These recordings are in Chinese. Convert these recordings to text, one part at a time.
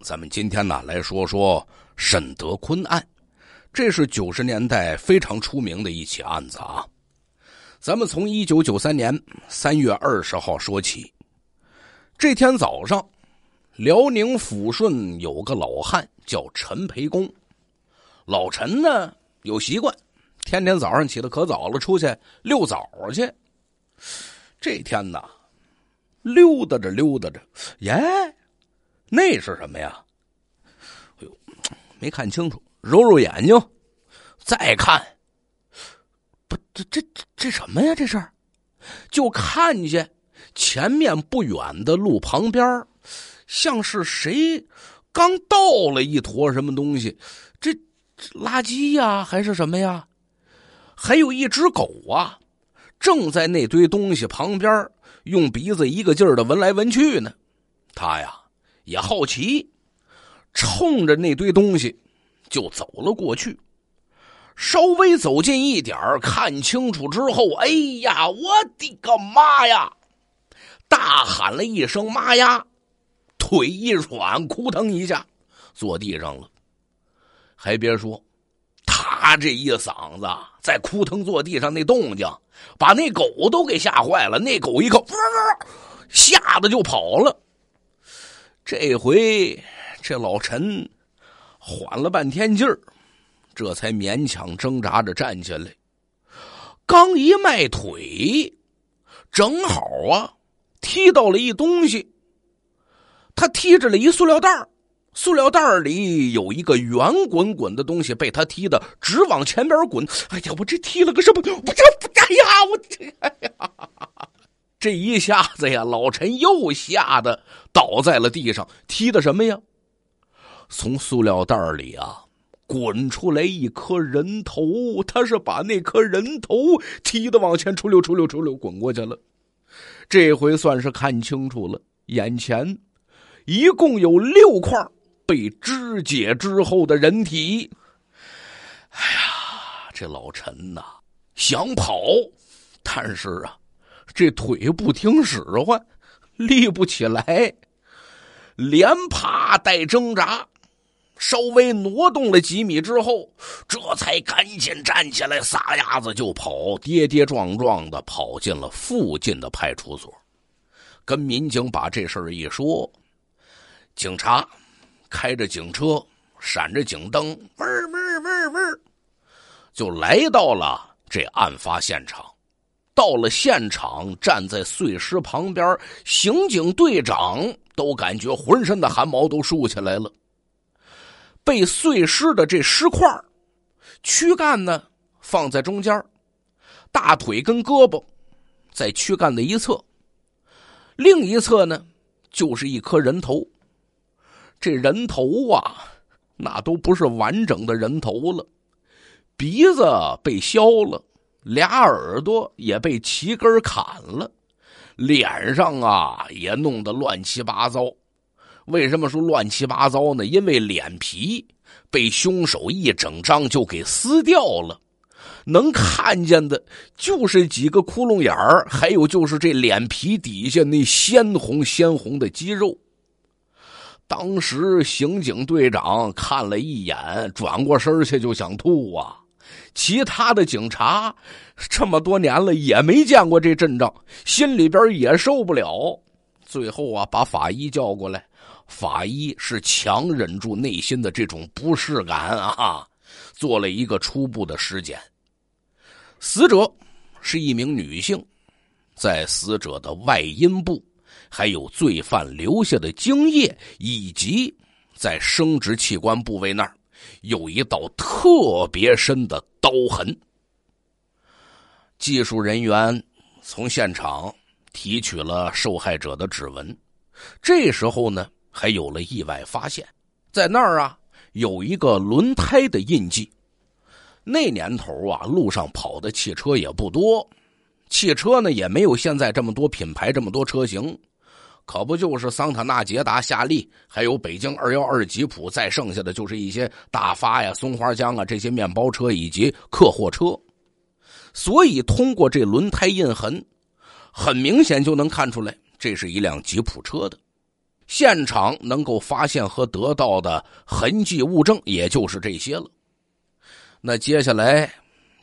咱们今天呢来说说沈德坤案，这是九十年代非常出名的一起案子啊。咱们从一九九三年三月二十号说起。这天早上，辽宁抚顺有个老汉叫陈培公，老陈呢有习惯，天天早上起得可早了，出去遛早去。这天呐，溜达着溜达着，耶。那是什么呀？哎呦，没看清楚，揉揉眼睛，再看，不，这这这什么呀？这是？就看见前面不远的路旁边，像是谁刚倒了一坨什么东西？这垃圾呀，还是什么呀？还有一只狗啊，正在那堆东西旁边用鼻子一个劲儿的闻来闻去呢。它呀。也好奇，冲着那堆东西就走了过去。稍微走近一点看清楚之后，哎呀，我的个妈呀！大喊了一声“妈呀”，腿一软，扑腾一下坐地上了。还别说，他这一嗓子在扑腾坐地上那动静，把那狗都给吓坏了。那狗一靠，吓得就跑了。这回这老陈缓了半天劲儿，这才勉强挣扎着站起来。刚一迈腿，正好啊，踢到了一东西。他踢着了一塑料袋塑料袋里有一个圆滚滚的东西，被他踢的直往前边滚。哎呀，我这踢了个什么？我这哎呀，我这哎呀！这一下子呀，老陈又吓得倒在了地上，踢的什么呀？从塑料袋里啊滚出来一颗人头，他是把那颗人头踢的往前出溜出溜出溜滚过去了。这回算是看清楚了，眼前一共有六块被肢解之后的人体。哎呀，这老陈呐，想跑，但是啊。这腿不听使唤，立不起来，连爬带挣扎，稍微挪动了几米之后，这才赶紧站起来，撒丫子就跑，跌跌撞撞的跑进了附近的派出所，跟民警把这事儿一说，警察开着警车，闪着警灯，嗡嗡嗡嗡，就来到了这案发现场。到了现场，站在碎尸旁边，刑警队长都感觉浑身的汗毛都竖起来了。被碎尸的这尸块，躯干呢放在中间，大腿跟胳膊在躯干的一侧，另一侧呢就是一颗人头。这人头啊，那都不是完整的人头了，鼻子被削了。俩耳朵也被齐根砍了，脸上啊也弄得乱七八糟。为什么说乱七八糟呢？因为脸皮被凶手一整张就给撕掉了，能看见的就是几个窟窿眼儿，还有就是这脸皮底下那鲜红鲜红的肌肉。当时刑警队长看了一眼，转过身去就想吐啊。其他的警察这么多年了也没见过这阵仗，心里边也受不了。最后啊，把法医叫过来。法医是强忍住内心的这种不适感啊，做了一个初步的尸检。死者是一名女性，在死者的外阴部还有罪犯留下的精液，以及在生殖器官部位那儿。有一道特别深的刀痕。技术人员从现场提取了受害者的指纹。这时候呢，还有了意外发现，在那儿啊，有一个轮胎的印记。那年头啊，路上跑的汽车也不多，汽车呢也没有现在这么多品牌、这么多车型。可不就是桑塔纳、捷达、夏利，还有北京二幺二吉普，再剩下的就是一些大发呀、松花江啊这些面包车以及客货车。所以通过这轮胎印痕，很明显就能看出来，这是一辆吉普车的。现场能够发现和得到的痕迹物证，也就是这些了。那接下来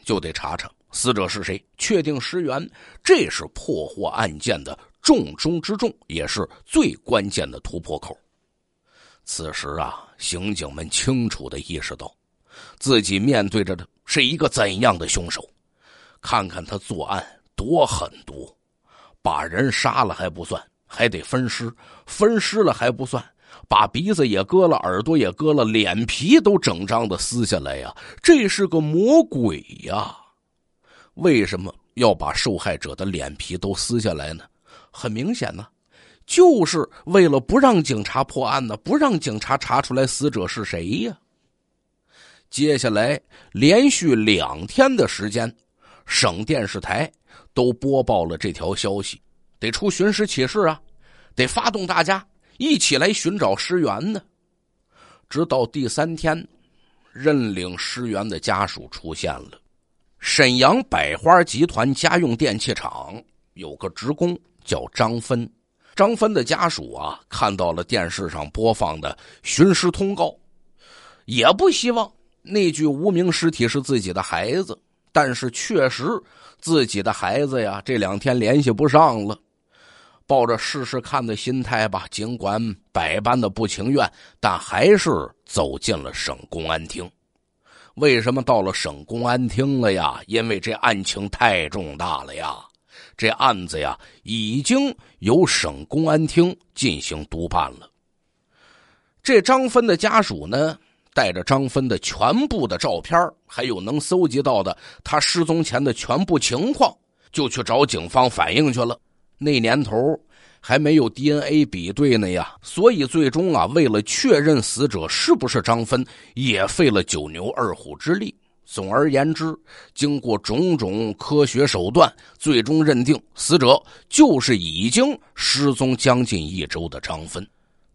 就得查查死者是谁，确定尸源，这是破获案件的。重中之重，也是最关键的突破口。此时啊，刑警们清楚的意识到，自己面对着的是一个怎样的凶手？看看他作案多狠毒，把人杀了还不算，还得分尸，分尸了还不算，把鼻子也割了，耳朵也割了，脸皮都整张的撕下来呀！这是个魔鬼呀！为什么要把受害者的脸皮都撕下来呢？很明显呢，就是为了不让警察破案呢，不让警察查出来死者是谁呀。接下来连续两天的时间，省电视台都播报了这条消息，得出寻尸启事啊，得发动大家一起来寻找尸源呢。直到第三天，认领尸源的家属出现了，沈阳百花集团家用电器厂有个职工。叫张芬，张芬的家属啊，看到了电视上播放的寻尸通告，也不希望那具无名尸体是自己的孩子，但是确实自己的孩子呀，这两天联系不上了，抱着试试看的心态吧，尽管百般的不情愿，但还是走进了省公安厅。为什么到了省公安厅了呀？因为这案情太重大了呀。这案子呀，已经由省公安厅进行督办了。这张芬的家属呢，带着张芬的全部的照片，还有能搜集到的他失踪前的全部情况，就去找警方反映去了。那年头还没有 DNA 比对呢呀，所以最终啊，为了确认死者是不是张芬，也费了九牛二虎之力。总而言之，经过种种科学手段，最终认定死者就是已经失踪将近一周的张芬。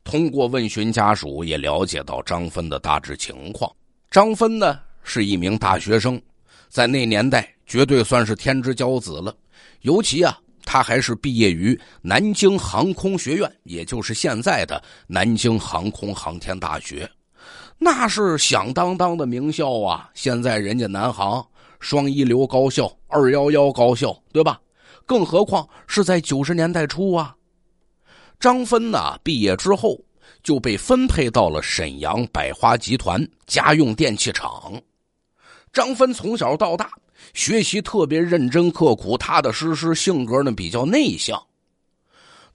通过问询家属，也了解到张芬的大致情况。张芬呢是一名大学生，在那年代绝对算是天之骄子了。尤其啊，他还是毕业于南京航空学院，也就是现在的南京航空航天大学。那是响当当的名校啊！现在人家南航双一流高校，二幺幺高校，对吧？更何况是在九十年代初啊。张芬呢，毕业之后就被分配到了沈阳百花集团家用电器厂。张芬从小到大学习特别认真刻苦，踏踏实实，性格呢比较内向。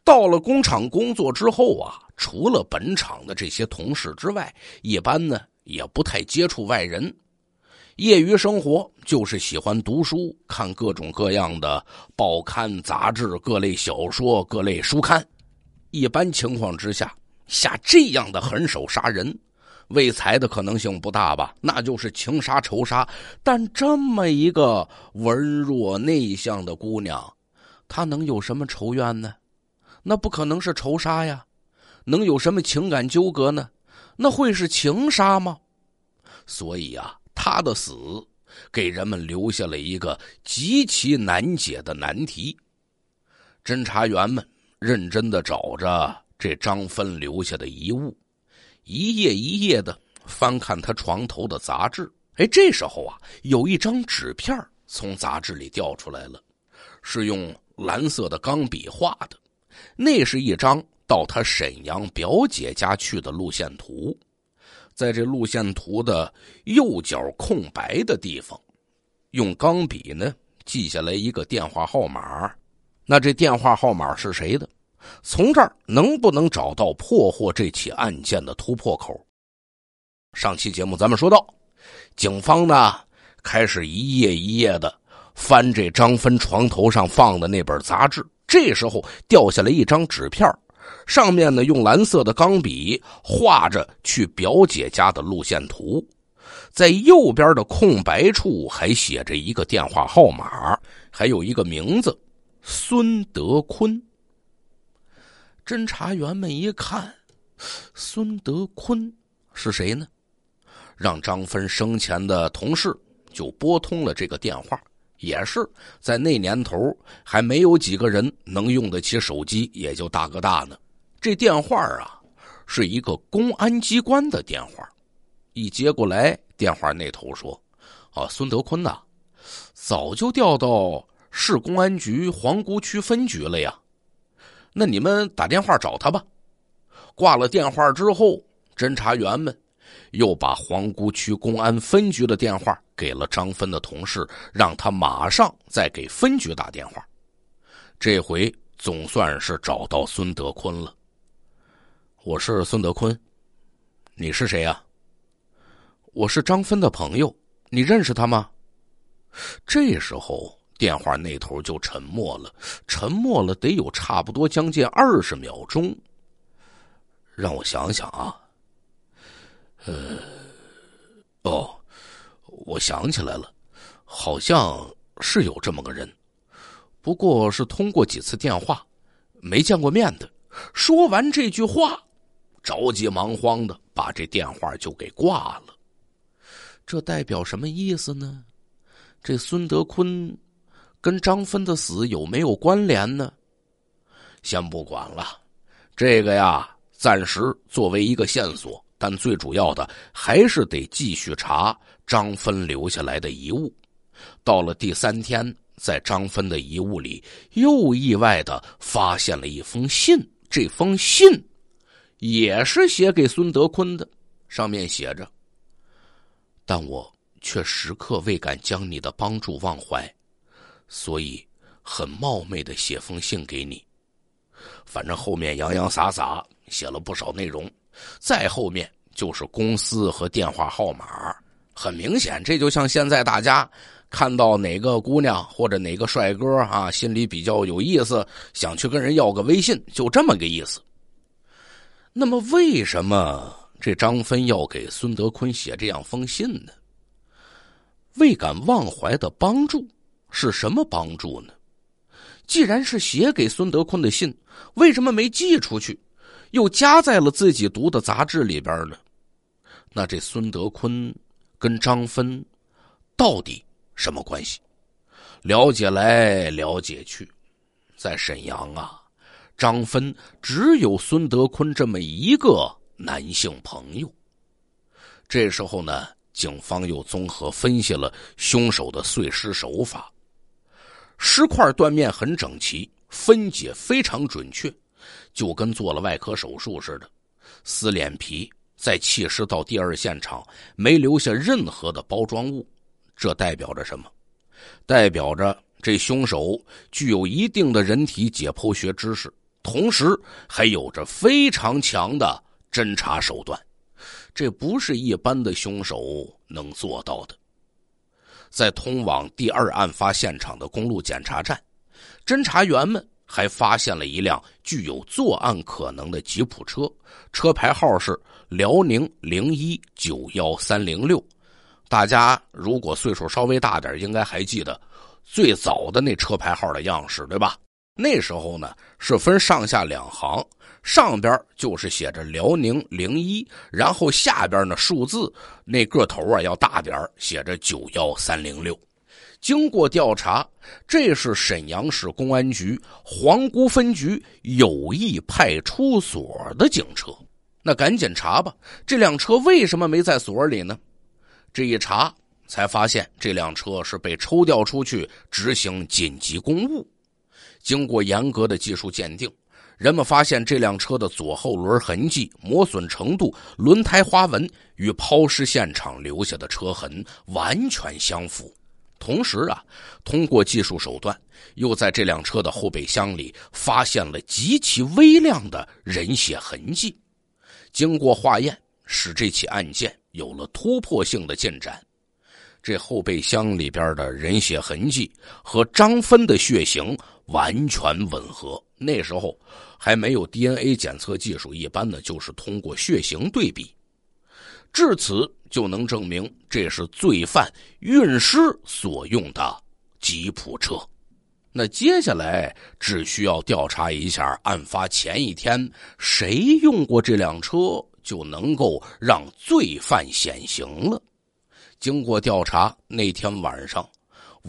到了工厂工作之后啊，除了本厂的这些同事之外，一般呢也不太接触外人。业余生活就是喜欢读书，看各种各样的报刊、杂志、各类小说、各类书刊。一般情况之下，下这样的狠手杀人，为财的可能性不大吧？那就是情杀、仇杀。但这么一个文弱内向的姑娘，她能有什么仇怨呢？那不可能是仇杀呀，能有什么情感纠葛呢？那会是情杀吗？所以啊，他的死给人们留下了一个极其难解的难题。侦查员们认真的找着这张芬留下的遗物，一页一页的翻看他床头的杂志。哎，这时候啊，有一张纸片从杂志里掉出来了，是用蓝色的钢笔画的。那是一张到他沈阳表姐家去的路线图，在这路线图的右角空白的地方，用钢笔呢记下来一个电话号码。那这电话号码是谁的？从这儿能不能找到破获这起案件的突破口？上期节目咱们说到，警方呢开始一页一页的翻这张芬床头上放的那本杂志。这时候掉下来一张纸片上面呢用蓝色的钢笔画着去表姐家的路线图，在右边的空白处还写着一个电话号码，还有一个名字：孙德坤。侦查员们一看，孙德坤是谁呢？让张芬生前的同事就拨通了这个电话。也是在那年头，还没有几个人能用得起手机，也就大哥大呢。这电话啊，是一个公安机关的电话。一接过来，电话那头说：“啊，孙德坤呐，早就调到市公安局皇姑区分局了呀。那你们打电话找他吧。”挂了电话之后，侦查员们。又把皇姑区公安分局的电话给了张芬的同事，让他马上再给分局打电话。这回总算是找到孙德坤了。我是孙德坤，你是谁呀？我是张芬的朋友，你认识他吗？这时候电话那头就沉默了，沉默了得有差不多将近二十秒钟。让我想想啊。呃，哦，我想起来了，好像是有这么个人，不过是通过几次电话，没见过面的。说完这句话，着急忙慌的把这电话就给挂了。这代表什么意思呢？这孙德坤跟张芬的死有没有关联呢？先不管了，这个呀，暂时作为一个线索。但最主要的还是得继续查张芬留下来的遗物。到了第三天，在张芬的遗物里又意外的发现了一封信。这封信也是写给孙德坤的，上面写着：“但我却时刻未敢将你的帮助忘怀，所以很冒昧的写封信给你。反正后面洋洋洒洒写了不少内容。”再后面就是公司和电话号码，很明显，这就像现在大家看到哪个姑娘或者哪个帅哥啊，心里比较有意思，想去跟人要个微信，就这么个意思。那么，为什么这张芬要给孙德坤写这样封信呢？未敢忘怀的帮助是什么帮助呢？既然是写给孙德坤的信，为什么没寄出去？又夹在了自己读的杂志里边呢。那这孙德坤跟张芬到底什么关系？了解来了解去，在沈阳啊，张芬只有孙德坤这么一个男性朋友。这时候呢，警方又综合分析了凶手的碎尸手法，尸块断面很整齐，分解非常准确。就跟做了外科手术似的，撕脸皮，再弃尸到第二现场，没留下任何的包装物，这代表着什么？代表着这凶手具有一定的人体解剖学知识，同时还有着非常强的侦查手段，这不是一般的凶手能做到的。在通往第二案发现场的公路检查站，侦查员们。还发现了一辆具有作案可能的吉普车，车牌号是辽宁零一九幺三零六。大家如果岁数稍微大点，应该还记得最早的那车牌号的样式，对吧？那时候呢是分上下两行，上边就是写着辽宁零一，然后下边呢数字那个头啊要大点写着九幺三零六。经过调查，这是沈阳市公安局皇姑分局友谊派出所的警车。那赶紧查吧，这辆车为什么没在所里呢？这一查才发现，这辆车是被抽调出去执行紧急公务。经过严格的技术鉴定，人们发现这辆车的左后轮痕迹磨损程度、轮胎花纹与抛尸现场留下的车痕完全相符。同时啊，通过技术手段，又在这辆车的后备箱里发现了极其微量的人血痕迹。经过化验，使这起案件有了突破性的进展。这后备箱里边的人血痕迹和张芬的血型完全吻合。那时候还没有 DNA 检测技术，一般呢就是通过血型对比。至此，就能证明这是罪犯运尸所用的吉普车。那接下来只需要调查一下案发前一天谁用过这辆车，就能够让罪犯显形了。经过调查，那天晚上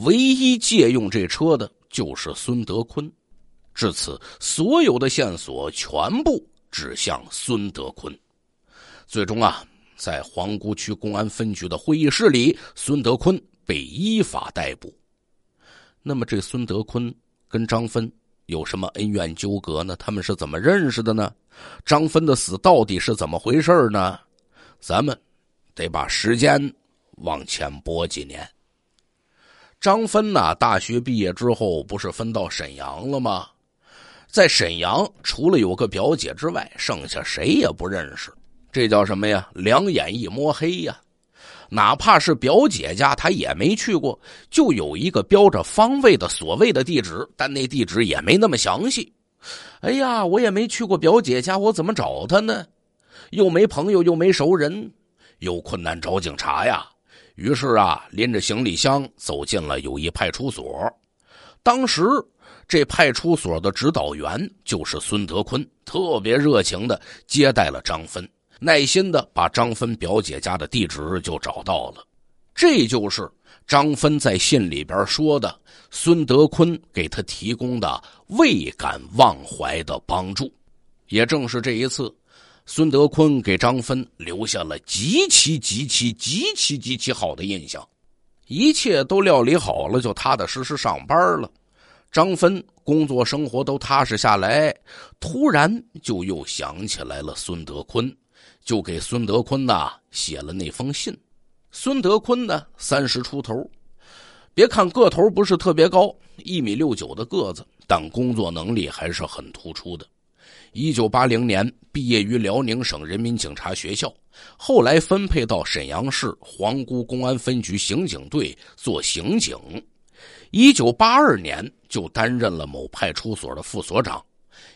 唯一借用这车的就是孙德坤。至此，所有的线索全部指向孙德坤。最终啊。在皇姑区公安分局的会议室里，孙德坤被依法逮捕。那么，这孙德坤跟张芬有什么恩怨纠葛呢？他们是怎么认识的呢？张芬的死到底是怎么回事呢？咱们得把时间往前拨几年。张芬呐，大学毕业之后，不是分到沈阳了吗？在沈阳，除了有个表姐之外，剩下谁也不认识。这叫什么呀？两眼一摸黑呀！哪怕是表姐家，他也没去过。就有一个标着方位的所谓的地址，但那地址也没那么详细。哎呀，我也没去过表姐家，我怎么找她呢？又没朋友，又没熟人，有困难找警察呀！于是啊，拎着行李箱走进了友谊派出所。当时这派出所的指导员就是孙德坤，特别热情的接待了张芬。耐心的把张芬表姐家的地址就找到了，这就是张芬在信里边说的，孙德坤给他提供的未敢忘怀的帮助，也正是这一次，孙德坤给张芬留下了极其极其极其极其好的印象。一切都料理好了，就踏踏实实上班了。张芬工作生活都踏实下来，突然就又想起来了孙德坤。就给孙德坤呐写了那封信，孙德坤呢三十出头，别看个头不是特别高，一米六九的个子，但工作能力还是很突出的。一九八零年毕业于辽宁省人民警察学校，后来分配到沈阳市皇姑公安分局刑警队做刑警，一九八二年就担任了某派出所的副所长，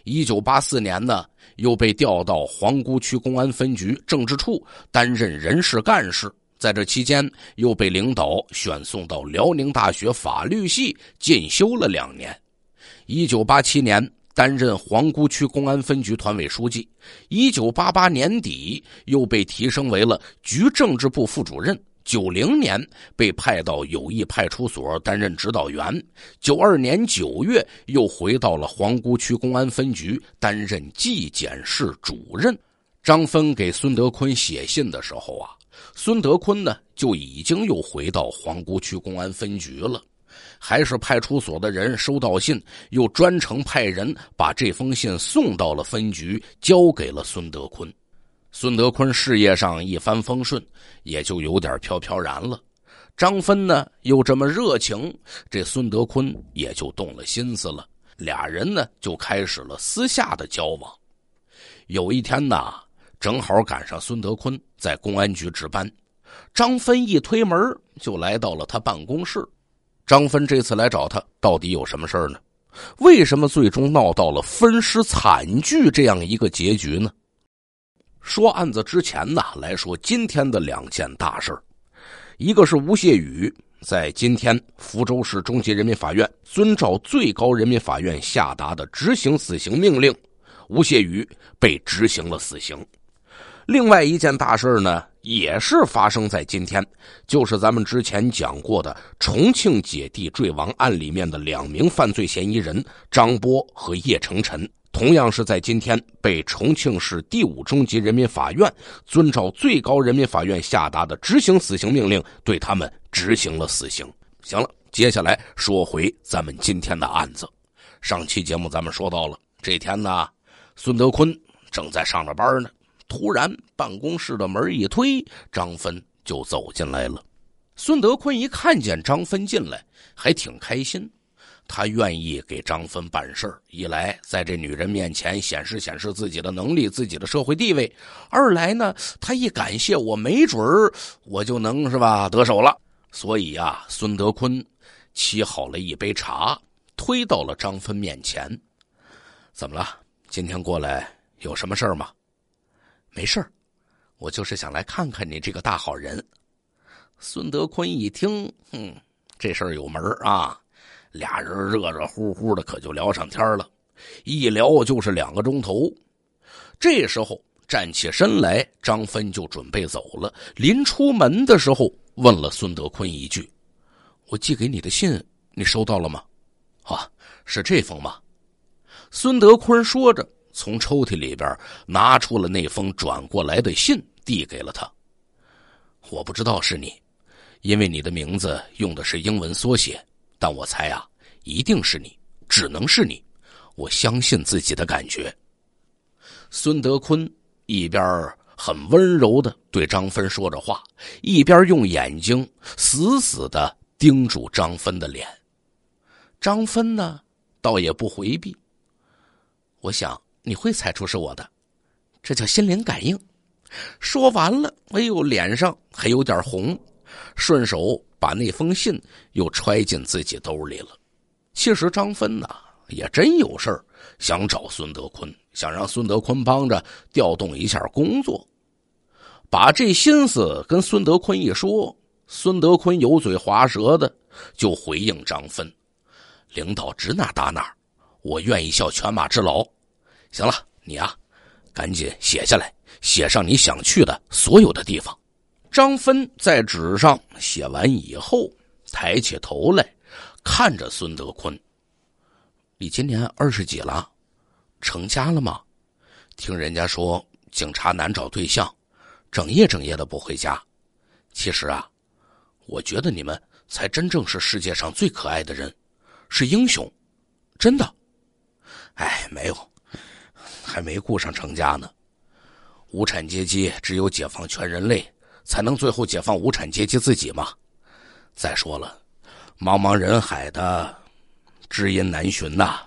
一九八四年呢。又被调到皇姑区公安分局政治处担任人事干事，在这期间又被领导选送到辽宁大学法律系进修了两年。一九八七年担任皇姑区公安分局团委书记，一九八八年底又被提升为了局政治部副主任。九零年被派到友谊派出所担任指导员，九二年九月又回到了皇姑区公安分局担任纪检室主任。张芬给孙德坤写信的时候啊，孙德坤呢就已经又回到皇姑区公安分局了，还是派出所的人收到信，又专程派人把这封信送到了分局，交给了孙德坤。孙德坤事业上一帆风顺，也就有点飘飘然了。张芬呢又这么热情，这孙德坤也就动了心思了。俩人呢就开始了私下的交往。有一天呢，正好赶上孙德坤在公安局值班，张芬一推门就来到了他办公室。张芬这次来找他到底有什么事呢？为什么最终闹到了分尸惨剧这样一个结局呢？说案子之前呢，来说今天的两件大事一个是吴谢宇在今天福州市中级人民法院遵照最高人民法院下达的执行死刑命令，吴谢宇被执行了死刑。另外一件大事呢，也是发生在今天，就是咱们之前讲过的重庆姐弟坠亡案里面的两名犯罪嫌疑人张波和叶成晨。同样是在今天，被重庆市第五中级人民法院遵照最高人民法院下达的执行死刑命令，对他们执行了死刑。行了，接下来说回咱们今天的案子。上期节目咱们说到了这天呢，孙德坤正在上着班呢，突然办公室的门一推，张芬就走进来了。孙德坤一看见张芬进来，还挺开心。他愿意给张芬办事儿，一来在这女人面前显示显示自己的能力、自己的社会地位；二来呢，他一感谢我，没准儿我就能是吧得手了。所以啊，孙德坤沏好了一杯茶，推到了张芬面前。怎么了？今天过来有什么事儿吗？没事儿，我就是想来看看你这个大好人。孙德坤一听，哼，这事儿有门儿啊。俩人热热乎乎的，可就聊上天了，一聊就是两个钟头。这时候站起身来，张芬就准备走了。临出门的时候，问了孙德坤一句：“我寄给你的信，你收到了吗？”啊，是这封吗？孙德坤说着，从抽屉里边拿出了那封转过来的信，递给了他。我不知道是你，因为你的名字用的是英文缩写。但我猜啊，一定是你，只能是你，我相信自己的感觉。孙德坤一边很温柔的对张芬说着话，一边用眼睛死死的盯住张芬的脸。张芬呢，倒也不回避。我想你会猜出是我的，这叫心灵感应。说完了，哎呦，脸上还有点红。顺手把那封信又揣进自己兜里了。其实张芬呐也真有事儿想找孙德坤，想让孙德坤帮着调动一下工作。把这心思跟孙德坤一说，孙德坤油嘴滑舌的就回应张芬：“领导指哪打哪，我愿意效犬马之劳。行了，你啊，赶紧写下来，写上你想去的所有的地方。”张芬在纸上写完以后，抬起头来，看着孙德坤：“你今年二十几了，成家了吗？听人家说警察难找对象，整夜整夜的不回家。其实啊，我觉得你们才真正是世界上最可爱的人，是英雄，真的。哎，没有，还没顾上成家呢。无产阶级只有解放全人类。”才能最后解放无产阶级自己嘛！再说了，茫茫人海的知音难寻呐。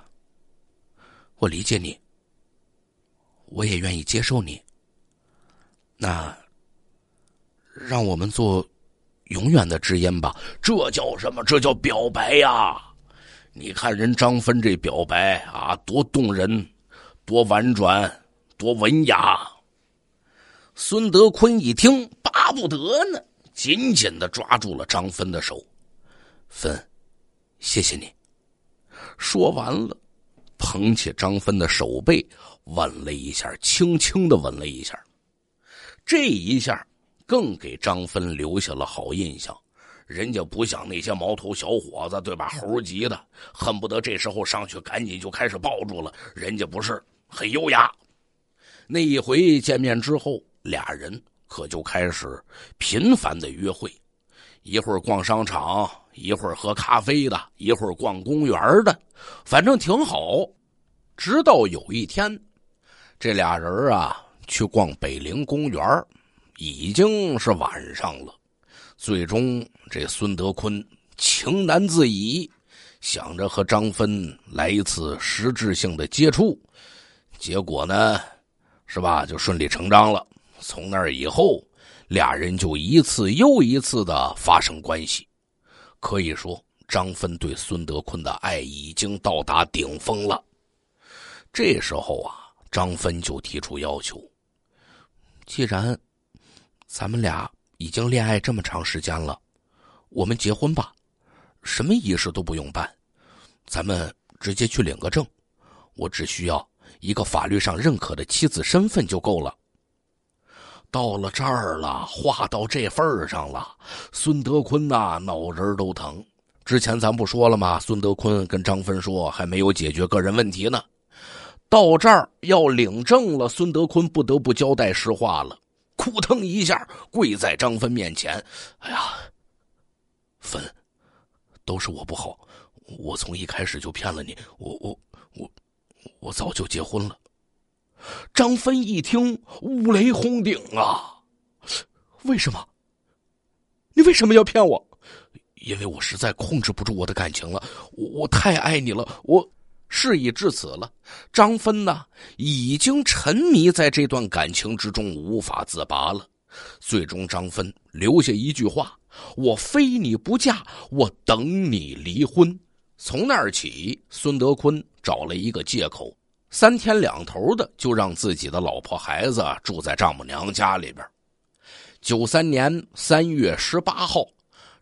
我理解你，我也愿意接受你。那让我们做永远的知音吧。这叫什么？这叫表白呀！你看人张芬这表白啊，多动人，多婉转，多文雅。孙德坤一听，巴不得呢，紧紧的抓住了张芬的手。芬，谢谢你。说完了，捧起张芬的手背，吻了一下，轻轻的吻了一下。这一下更给张芬留下了好印象。人家不像那些毛头小伙子，对吧？猴急的，恨不得这时候上去，赶紧就开始抱住了。人家不是很优雅。那一回见面之后。俩人可就开始频繁的约会，一会儿逛商场，一会儿喝咖啡的，一会儿逛公园的，反正挺好。直到有一天，这俩人啊去逛北陵公园，已经是晚上了。最终，这孙德坤情难自已，想着和张芬来一次实质性的接触，结果呢，是吧，就顺理成章了。从那以后，俩人就一次又一次的发生关系。可以说，张芬对孙德坤的爱已经到达顶峰了。这时候啊，张芬就提出要求：“既然咱们俩已经恋爱这么长时间了，我们结婚吧，什么仪式都不用办，咱们直接去领个证。我只需要一个法律上认可的妻子身份就够了。”到了这儿了，话到这份儿上了，孙德坤呐，脑仁都疼。之前咱不说了吗？孙德坤跟张芬说还没有解决个人问题呢，到这儿要领证了，孙德坤不得不交代实话了，扑腾一下跪在张芬面前，哎呀，芬，都是我不好，我从一开始就骗了你，我我我我早就结婚了。张芬一听，五雷轰顶啊！为什么？你为什么要骗我？因为我实在控制不住我的感情了，我我太爱你了，我事已至此了。张芬呢，已经沉迷在这段感情之中，无法自拔了。最终，张芬留下一句话：“我非你不嫁，我等你离婚。”从那儿起，孙德坤找了一个借口。三天两头的就让自己的老婆孩子住在丈母娘家里边。九三年三月十八号，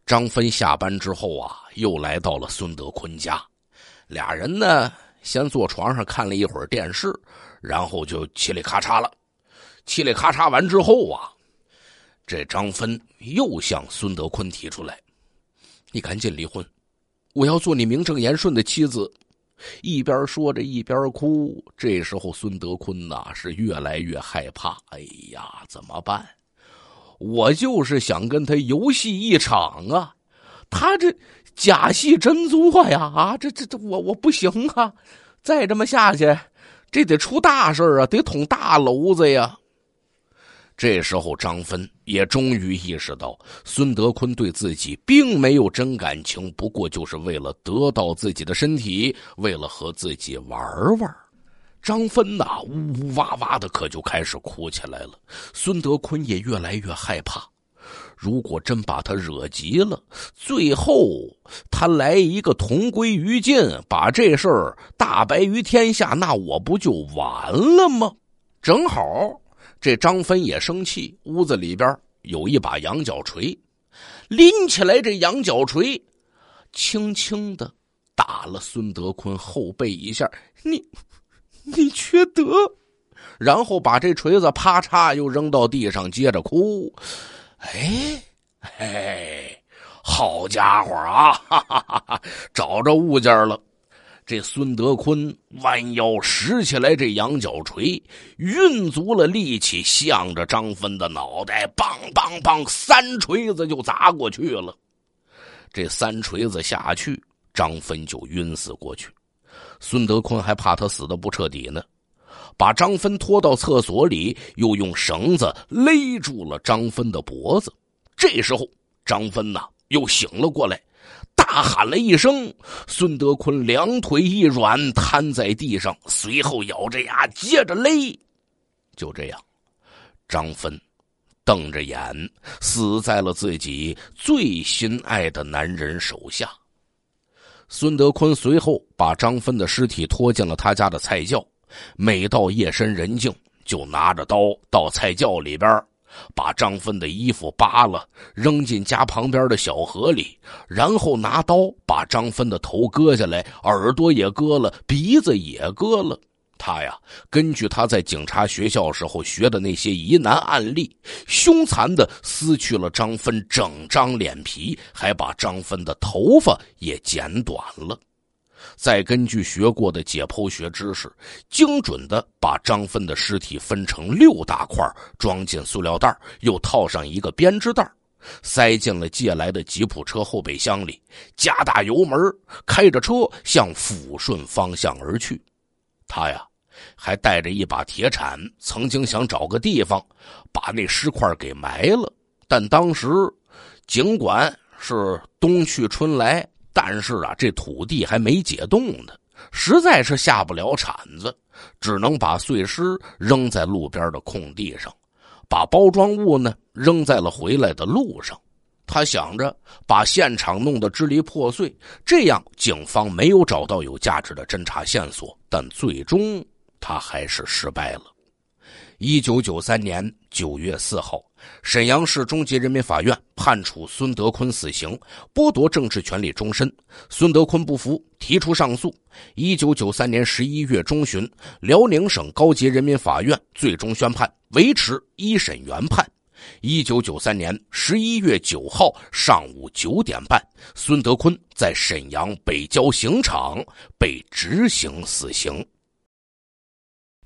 张芬下班之后啊，又来到了孙德坤家。俩人呢，先坐床上看了一会儿电视，然后就嘁哩咔嚓了。嘁哩咔嚓完之后啊，这张芬又向孙德坤提出来：“你赶紧离婚，我要做你名正言顺的妻子。”一边说着，一边哭。这时候，孙德坤呐是越来越害怕。哎呀，怎么办？我就是想跟他游戏一场啊，他这假戏真做呀！啊，这这这，我我不行啊！再这么下去，这得出大事啊，得捅大娄子呀！这时候，张芬也终于意识到，孙德坤对自己并没有真感情，不过就是为了得到自己的身体，为了和自己玩玩。张芬呐，呜呜哇哇的，可就开始哭起来了。孙德坤也越来越害怕，如果真把他惹急了，最后他来一个同归于尽，把这事儿大白于天下，那我不就完了吗？正好。这张芬也生气，屋子里边有一把羊角锤，拎起来这羊角锤，轻轻的打了孙德坤后背一下，你你缺德！然后把这锤子啪嚓又扔到地上，接着哭。哎哎，好家伙啊，找着物件了。这孙德坤弯腰拾起来这羊角锤，运足了力气，向着张芬的脑袋，梆梆梆三锤子就砸过去了。这三锤子下去，张芬就晕死过去。孙德坤还怕他死的不彻底呢，把张芬拖到厕所里，又用绳子勒住了张芬的脖子。这时候，张芬呐又醒了过来。大喊了一声，孙德坤两腿一软，瘫在地上，随后咬着牙接着勒。就这样，张芬瞪着眼死在了自己最心爱的男人手下。孙德坤随后把张芬的尸体拖进了他家的菜窖，每到夜深人静，就拿着刀到菜窖里边。把张芬的衣服扒了，扔进家旁边的小河里，然后拿刀把张芬的头割下来，耳朵也割了，鼻子也割了。他呀，根据他在警察学校时候学的那些疑难案例，凶残的撕去了张芬整张脸皮，还把张芬的头发也剪短了。再根据学过的解剖学知识，精准的把张芬的尸体分成六大块，装进塑料袋，又套上一个编织袋，塞进了借来的吉普车后备箱里，加大油门，开着车向抚顺方向而去。他呀，还带着一把铁铲，曾经想找个地方把那尸块给埋了，但当时尽管是冬去春来。但是啊，这土地还没解冻呢，实在是下不了铲子，只能把碎尸扔在路边的空地上，把包装物呢扔在了回来的路上。他想着把现场弄得支离破碎，这样警方没有找到有价值的侦查线索。但最终他还是失败了。一九九三年九月四号。沈阳市中级人民法院判处孙德坤死刑，剥夺政治权利终身。孙德坤不服，提出上诉。一九九三年十一月中旬，辽宁省高级人民法院最终宣判，维持一审原判。一九九三年十一月九号上午九点半，孙德坤在沈阳北郊刑场被执行死刑。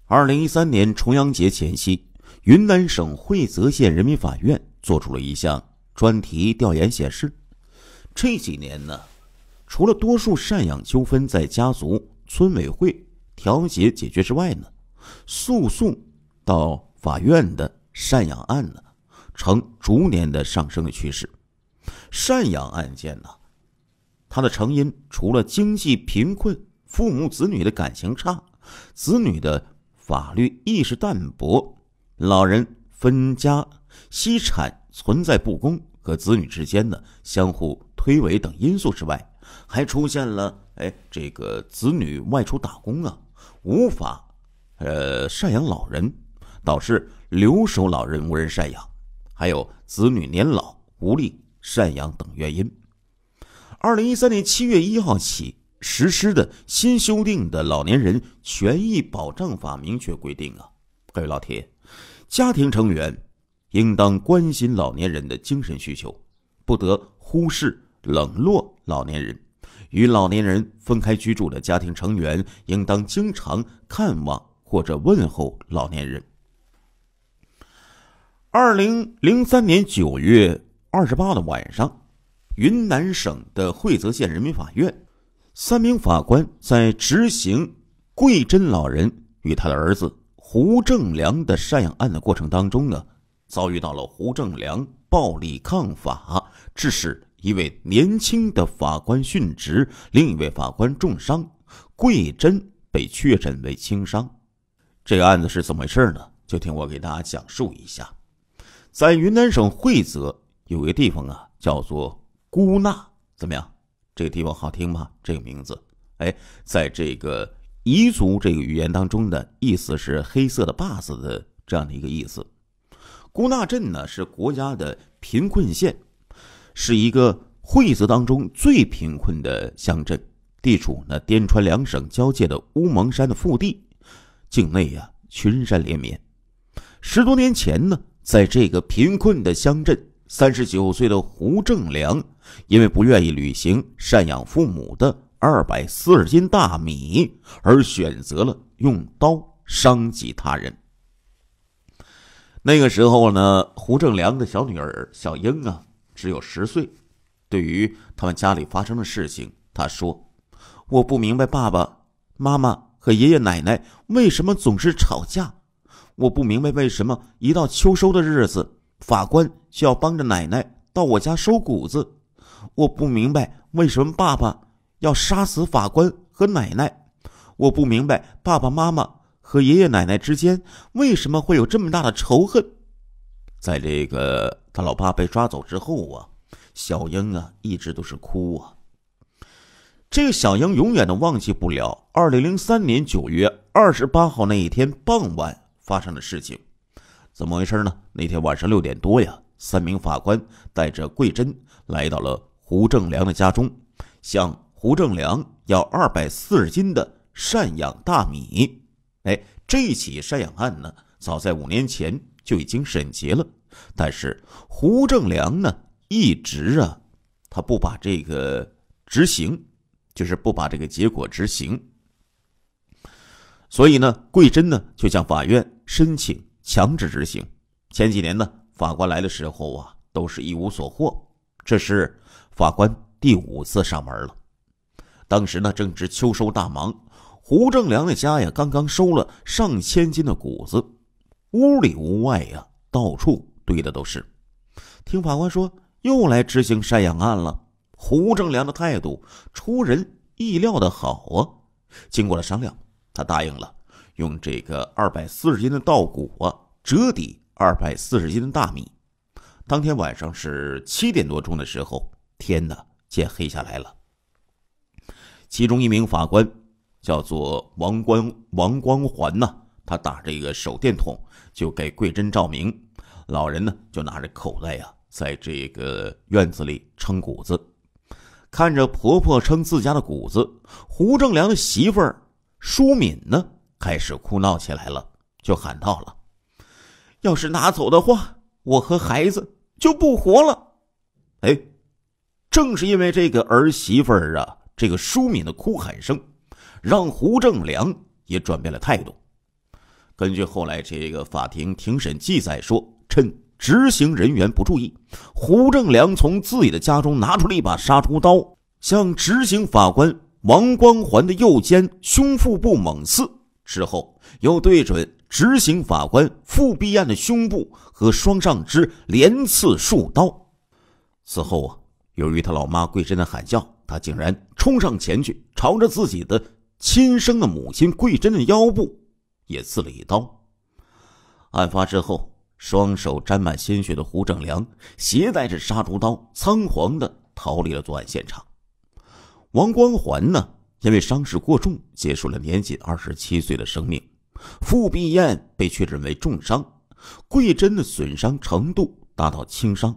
二零一三年重阳节前夕。云南省会泽县人民法院做出了一项专题调研显示，这几年呢，除了多数赡养纠纷在家族、村委会调解解决之外呢，诉讼到法院的赡养案呢，呈逐年的上升的趋势。赡养案件呢，它的成因除了经济贫困、父母子女的感情差、子女的法律意识淡薄。老人分家析产存在不公和子女之间的相互推诿等因素之外，还出现了哎，这个子女外出打工啊，无法呃赡养老人，导致留守老人无人赡养，还有子女年老无力赡养等原因。二零一三年七月一号起实施的新修订的《老年人权益保障法》明确规定啊，各位老铁。家庭成员应当关心老年人的精神需求，不得忽视冷落老年人。与老年人分开居住的家庭成员，应当经常看望或者问候老年人。二零零三年九月二十八的晚上，云南省的惠泽县人民法院，三名法官在执行桂珍老人与他的儿子。胡正良的赡养案的过程当中呢，遭遇到了胡正良暴力抗法，致使一位年轻的法官殉职，另一位法官重伤，桂珍被确诊为轻伤。这个案子是怎么回事呢？就听我给大家讲述一下。在云南省会泽有一个地方啊，叫做姑纳，怎么样？这个地方好听吗？这个名字？哎，在这个。彝族这个语言当中的意思是“黑色的坝子”的这样的一个意思。姑纳镇呢是国家的贫困县，是一个会泽当中最贫困的乡镇，地处那滇川两省交界的乌蒙山的腹地，境内呀群山连绵。十多年前呢，在这个贫困的乡镇，三十九岁的胡正良因为不愿意履行赡养父母的。二百四十斤大米，而选择了用刀伤及他人。那个时候呢，胡正良的小女儿小英啊，只有十岁。对于他们家里发生的事情，他说：“我不明白爸爸妈妈和爷爷奶奶为什么总是吵架。我不明白为什么一到秋收的日子，法官就要帮着奶奶到我家收谷子。我不明白为什么爸爸。”要杀死法官和奶奶，我不明白爸爸妈妈和爷爷奶奶之间为什么会有这么大的仇恨。在这个他老爸被抓走之后啊，小英啊一直都是哭啊。这个小英永远都忘记不了二零零三年九月二十八号那一天傍晚发生的事情。怎么回事呢？那天晚上六点多呀，三名法官带着桂珍来到了胡正良的家中，向胡正良要二百四十斤的赡养大米，哎，这起赡养案呢，早在五年前就已经审结了，但是胡正良呢，一直啊，他不把这个执行，就是不把这个结果执行，所以呢，桂珍呢就向法院申请强制执行。前几年呢，法官来的时候啊，都是一无所获，这是法官第五次上门了。当时呢，正值秋收大忙，胡正良的家呀，刚刚收了上千斤的谷子，屋里屋外呀，到处堆的都是。听法官说，又来执行赡养案了。胡正良的态度出人意料的好啊！经过了商量，他答应了，用这个二百四十斤的稻谷啊，折抵二百四十斤的大米。当天晚上是七点多钟的时候，天呢，渐黑下来了。其中一名法官叫做王冠王光环呐，他打着一个手电筒就给桂珍照明。老人呢就拿着口袋呀，在这个院子里称谷子。看着婆婆称自家的谷子，胡正良的媳妇儿淑敏呢开始哭闹起来了，就喊道了：“要是拿走的话，我和孩子就不活了。”哎，正是因为这个儿媳妇儿啊。这个舒敏的哭喊声，让胡正良也转变了态度。根据后来这个法庭庭审记载说，趁执行人员不注意，胡正良从自己的家中拿出了一把杀猪刀，向执行法官王光环的右肩、胸腹部猛刺，之后又对准执行法官傅碧案的胸部和双上肢连刺数刀。此后啊，由于他老妈跪珍的喊叫。他竟然冲上前去，朝着自己的亲生的母亲桂珍的腰部也刺了一刀。案发之后，双手沾满鲜血的胡正良携带着杀猪刀，仓皇的逃离了作案现场。王光环呢，因为伤势过重，结束了年仅二十七岁的生命。傅碧燕被确诊为重伤，桂珍的损伤程度达到轻伤。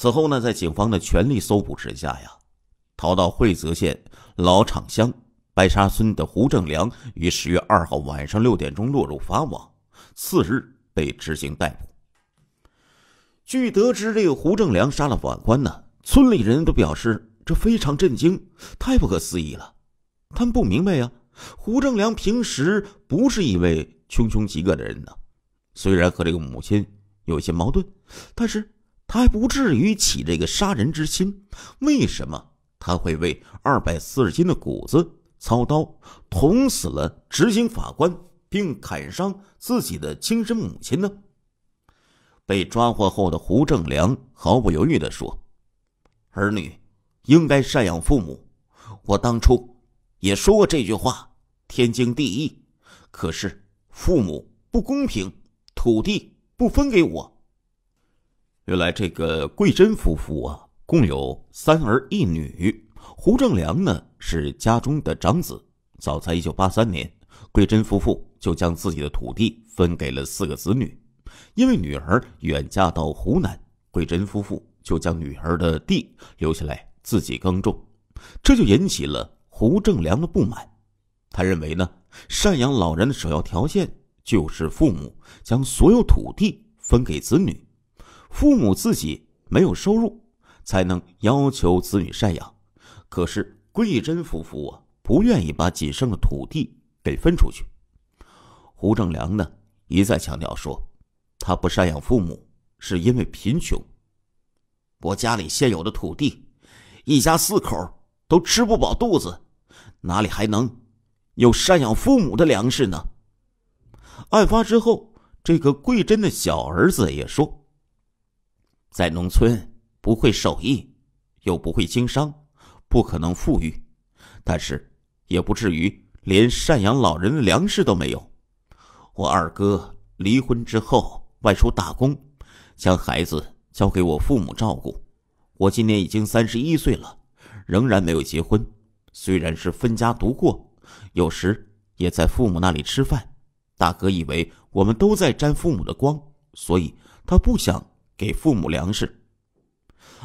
此后呢，在警方的全力搜捕之下呀，逃到惠泽县老场乡白沙村的胡正良，于十月二号晚上六点钟落入法网，次日被执行逮捕。据得知，这个胡正良杀了法官呢，村里人都表示这非常震惊，太不可思议了，他们不明白呀。胡正良平时不是一位穷凶极恶的人呢，虽然和这个母亲有些矛盾，但是。他还不至于起这个杀人之心，为什么他会为二百四十斤的谷子操刀，捅死了执行法官，并砍伤自己的亲生母亲呢？被抓获后的胡正良毫不犹豫地说：“儿女应该赡养父母，我当初也说过这句话，天经地义。可是父母不公平，土地不分给我。”原来这个桂珍夫妇啊，共有三儿一女。胡正良呢是家中的长子。早在一九八三年，桂珍夫妇就将自己的土地分给了四个子女。因为女儿远嫁到湖南，桂珍夫妇就将女儿的地留下来自己耕种，这就引起了胡正良的不满。他认为呢，赡养老人的首要条件就是父母将所有土地分给子女。父母自己没有收入，才能要求子女赡养。可是桂珍夫妇啊，不愿意把仅剩的土地给分出去。胡正良呢，一再强调说，他不赡养父母是因为贫穷。我家里现有的土地，一家四口都吃不饱肚子，哪里还能有赡养父母的粮食呢？案发之后，这个桂珍的小儿子也说。在农村，不会手艺，又不会经商，不可能富裕，但是也不至于连赡养老人的粮食都没有。我二哥离婚之后外出打工，将孩子交给我父母照顾。我今年已经三十一岁了，仍然没有结婚。虽然是分家独过，有时也在父母那里吃饭。大哥以为我们都在沾父母的光，所以他不想。给父母粮食。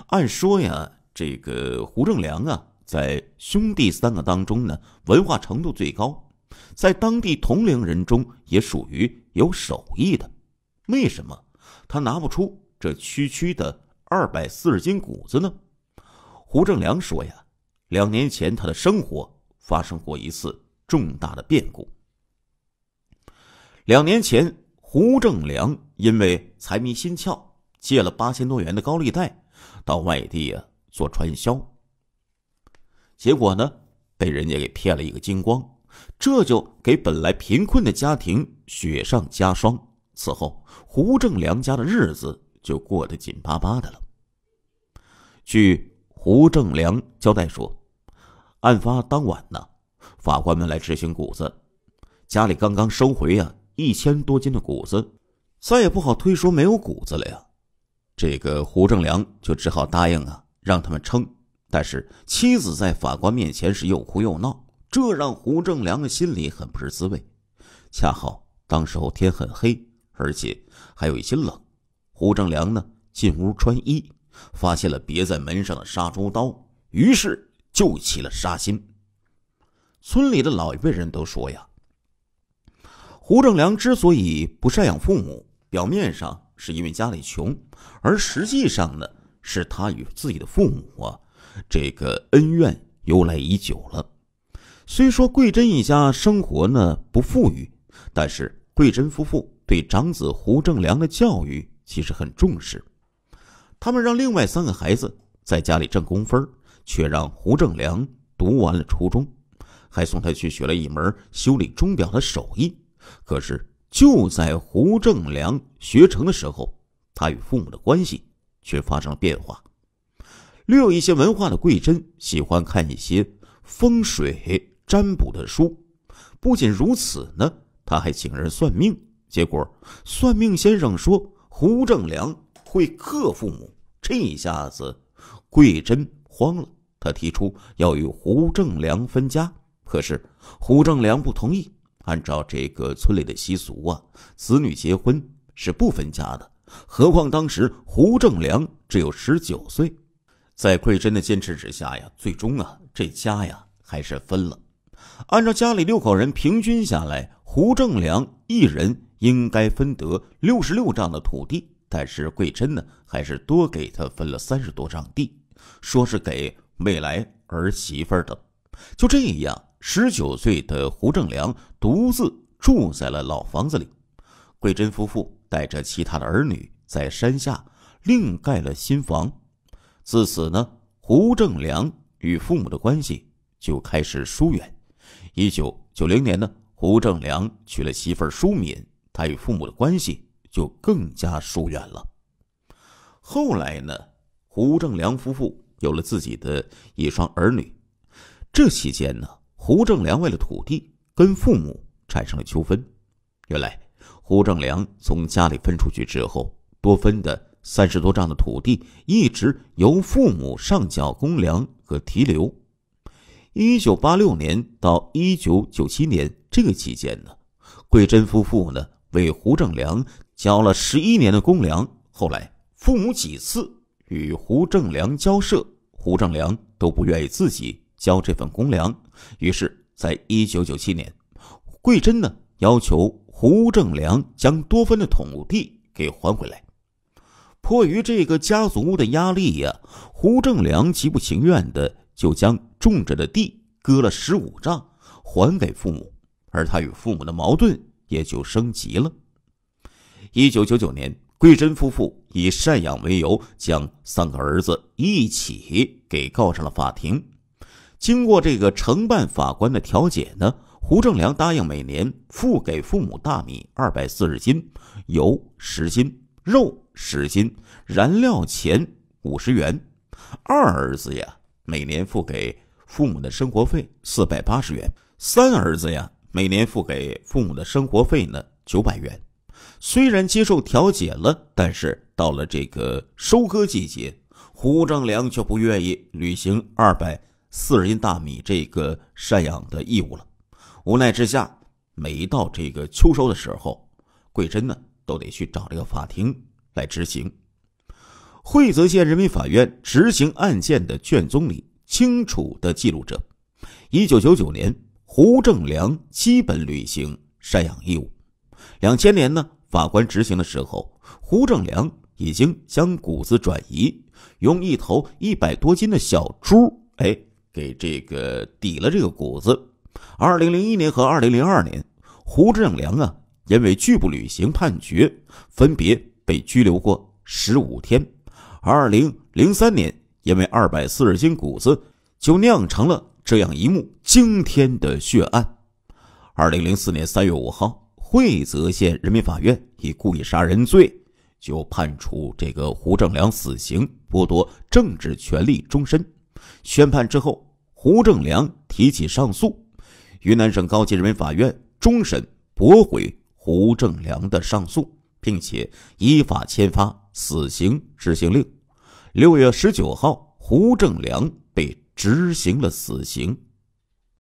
按说呀，这个胡正良啊，在兄弟三个当中呢，文化程度最高，在当地同龄人中也属于有手艺的。为什么他拿不出这区区的二百四十斤谷子呢？胡正良说呀，两年前他的生活发生过一次重大的变故。两年前，胡正良因为财迷心窍。借了八千多元的高利贷，到外地啊做传销，结果呢被人家给骗了一个精光，这就给本来贫困的家庭雪上加霜。此后，胡正良家的日子就过得紧巴巴的了。据胡正良交代说，案发当晚呢，法官们来执行谷子，家里刚刚收回呀一千多斤的谷子，再也不好推说没有谷子了呀。这个胡正良就只好答应啊，让他们称。但是妻子在法官面前是又哭又闹，这让胡正良的心里很不是滋味。恰好当时候天很黑，而且还有一些冷，胡正良呢进屋穿衣，发现了别在门上的杀猪刀，于是就起了杀心。村里的老一辈人都说呀，胡正良之所以不赡养父母，表面上。是因为家里穷，而实际上呢，是他与自己的父母啊，这个恩怨由来已久了。虽说桂珍一家生活呢不富裕，但是桂珍夫妇对长子胡正良的教育其实很重视，他们让另外三个孩子在家里挣工分，却让胡正良读完了初中，还送他去学了一门修理钟表的手艺。可是。就在胡正良学成的时候，他与父母的关系却发生了变化。略有一些文化的桂珍喜欢看一些风水占卜的书，不仅如此呢，他还请人算命。结果算命先生说胡正良会克父母，这一下子，桂珍慌了，他提出要与胡正良分家，可是胡正良不同意。按照这个村里的习俗啊，子女结婚是不分家的。何况当时胡正良只有十九岁，在桂珍的坚持之下呀，最终啊，这家呀还是分了。按照家里六口人平均下来，胡正良一人应该分得六十六丈的土地，但是桂珍呢，还是多给他分了三十多丈地，说是给未来儿媳妇儿的。就这样。十九岁的胡正良独自住在了老房子里，桂珍夫妇带着其他的儿女在山下另盖了新房。自此呢，胡正良与父母的关系就开始疏远。一九九零年呢，胡正良娶了媳妇舒敏，他与父母的关系就更加疏远了。后来呢，胡正良夫妇有了自己的一双儿女，这期间呢。胡正良为了土地跟父母产生了纠纷。原来，胡正良从家里分出去之后，多分的三十多丈的土地，一直由父母上缴公粮和提留。一九八六年到一九九七年这个期间呢，桂珍夫妇呢为胡正良交了十一年的公粮。后来，父母几次与胡正良交涉，胡正良都不愿意自己。交这份公粮，于是，在一九九七年，桂珍呢要求胡正良将多分的土地给还回来。迫于这个家族的压力呀，胡正良极不情愿的就将种着的地割了十五丈还给父母，而他与父母的矛盾也就升级了。一九九九年，桂珍夫妇以赡养为由，将三个儿子一起给告上了法庭。经过这个承办法官的调解呢，胡正良答应每年付给父母大米二百四十斤，油十斤，肉十斤，燃料钱五十元。二儿子呀，每年付给父母的生活费四百八十元；三儿子呀，每年付给父母的生活费呢九百元。虽然接受调解了，但是到了这个收割季节，胡正良却不愿意履行二百。四十斤大米这个赡养的义务了，无奈之下，每到这个秋收的时候，桂珍呢都得去找这个法庭来执行。惠泽县人民法院执行案件的卷宗里清楚的记录着：，一九九九年，胡正良基本履行赡养义务；，两千年呢，法官执行的时候，胡正良已经将谷子转移，用一头一百多斤的小猪，哎。给这个抵了这个谷子。二零零一年和二零零二年，胡正良啊，因为拒不履行判决，分别被拘留过十五天。二零零三年，因为二百四十斤谷子，就酿成了这样一幕惊天的血案。二零零四年三月五号，惠泽县人民法院以故意杀人罪，就判处这个胡正良死刑，剥夺政治权利终身。宣判之后。胡正良提起上诉，云南省高级人民法院终审驳回胡正良的上诉，并且依法签发死刑执行令。六月十九号，胡正良被执行了死刑。